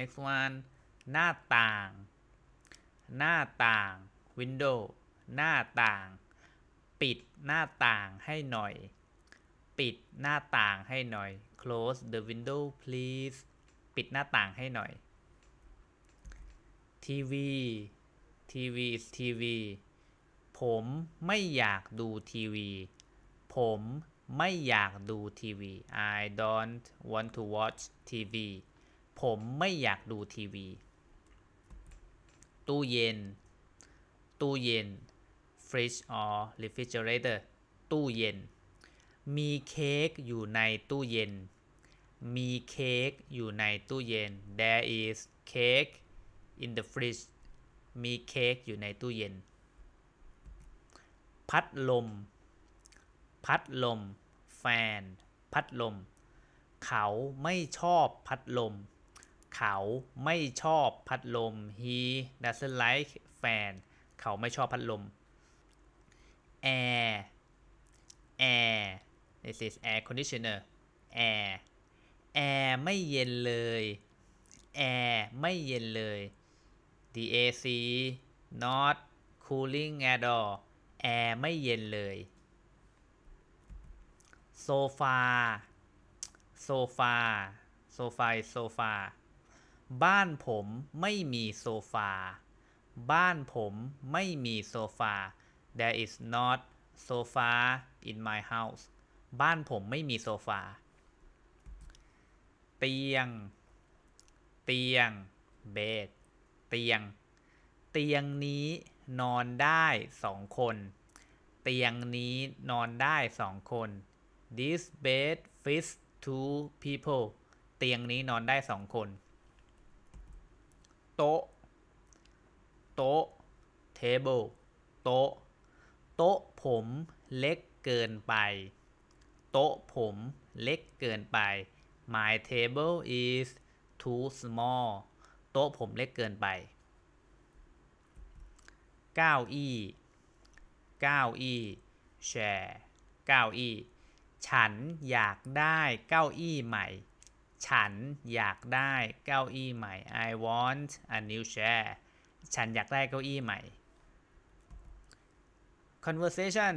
next one หน้าต่าง หน้าต่าง window หน้าต่าง ปิดหน้าต่างให้หน่อย ปิดหน้าต่างให้หน่อย close the window please ปิดหน้าต่างให้หน่อย TV TV is TV ผมไม่อยากดูทีวี ผมไม่อยากดูทีวี I don't want to watch TV ผมไม่อยากดูทีวี ตู้เย็น ตู้เย็น fridge or refrigerator ตู้เย็น มีเค้กอยู่ในตู้เย็น มีเค้กอยู่ในตู้เย็น there is cake in the fridge มีเค้กอยู่ในตู้เย็น พัดลม พัดลมแฟนพัดลม เขาไม่ชอบพัดลมเขาไม่ชอบพัดลม he doesn't like fan เขาไม่ชอบพัดลม air air this is air conditioner air air ไม่เย็นเลย air ไม่เย็นเลย the AC not cooling at all air ไม่เย็นเลยโซฟาโซฟาโซฟาโซฟาบ้านผมไม่มีโซฟา บ้านผมไม่มีโซฟา there is not sofa in my house บ้านผมไม่มีโซฟา เตียง เตียง bed เตียง เตียงนี้นอนได้สองคน เตียงนี้นอนได้สองคน this bed fits two people เตียงนี้นอนได้สองคนโต๊ะโต๊ะ table โต๊ะโต๊ะผมเล็กเกินไป โต๊ะผมเล็กเกินไป my table is too small โต๊ะผมเล็กเกินไป เก้าอี้เก้าอี้แชร์เก้าอี้ฉันอยากได้เก้าอี้ใหม่ฉันอยากได้เก้าอี้ใหม่ I want a new chair ฉันอยาก ได้ เก้าอี้ใหม่ conversation